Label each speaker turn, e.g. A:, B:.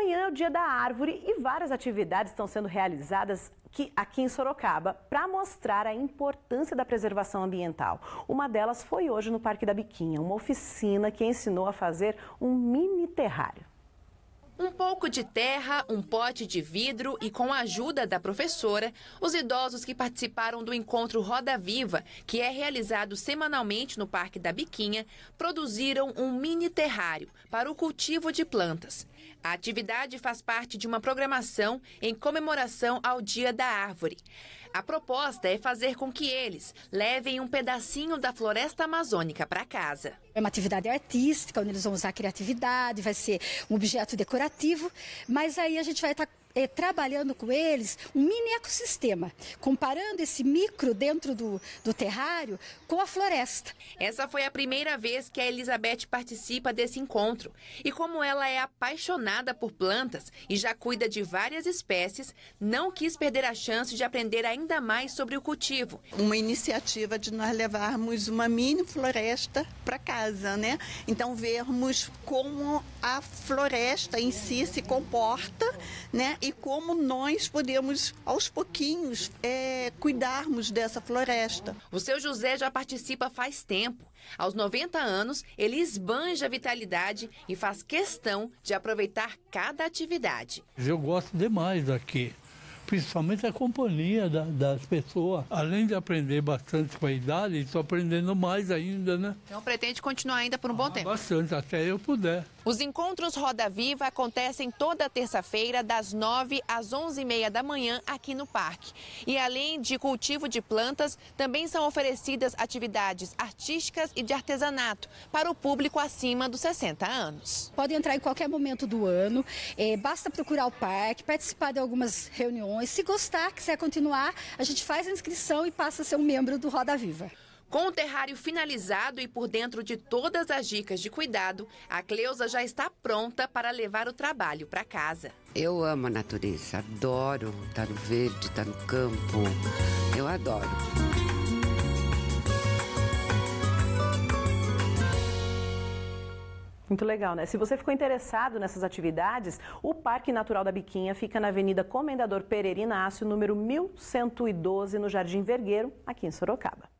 A: Amanhã é o Dia da Árvore e várias atividades estão sendo realizadas aqui em Sorocaba para mostrar a importância da preservação ambiental. Uma delas foi hoje no Parque da Biquinha, uma oficina que ensinou a fazer um mini terrário
B: pouco de terra, um pote de vidro e com a ajuda da professora, os idosos que participaram do encontro Roda Viva, que é realizado semanalmente no Parque da Biquinha, produziram um mini terrário para o cultivo de plantas. A atividade faz parte de uma programação em comemoração ao Dia da Árvore. A proposta é fazer com que eles levem um pedacinho da floresta amazônica para
C: casa. É uma atividade artística, onde eles vão usar criatividade, vai ser um objeto decorativo mas aí a gente vai estar tá eh, trabalhando com eles um mini ecossistema, comparando esse micro dentro do, do terrário com a floresta.
B: Essa foi a primeira vez que a Elizabeth participa desse encontro. E como ela é apaixonada por plantas e já cuida de várias espécies, não quis perder a chance de aprender ainda mais sobre o cultivo. Uma iniciativa de nós levarmos uma mini floresta para casa, né? Então vermos como a floresta em si se comporta, né? E e como nós podemos, aos pouquinhos, é, cuidarmos dessa floresta. O seu José já participa faz tempo. Aos 90 anos, ele esbanja a vitalidade e faz questão de aproveitar cada atividade.
D: Eu gosto demais daqui principalmente a companhia da, das pessoas. Além de aprender bastante com a idade, estou aprendendo mais ainda, né? Então
B: pretende continuar ainda por um ah, bom
D: tempo? Bastante, até eu puder.
B: Os encontros Roda Viva acontecem toda terça-feira, das 9 às 11h30 da manhã, aqui no parque. E além de cultivo de plantas, também são oferecidas atividades artísticas e de artesanato
C: para o público acima dos 60 anos. Pode entrar em qualquer momento do ano, é, basta procurar o parque, participar de algumas reuniões e se gostar, quiser continuar, a gente faz a inscrição e passa a ser um membro do Roda Viva.
B: Com o terrário finalizado e por dentro de todas as dicas de cuidado, a Cleusa já está pronta para levar o trabalho para casa. Eu amo a natureza, adoro estar no verde, estar no campo. Eu
D: adoro.
A: Muito legal, né? Se você ficou interessado nessas atividades, o Parque Natural da Biquinha fica na Avenida Comendador Pereira Inácio, número 1112, no Jardim Vergueiro, aqui em Sorocaba.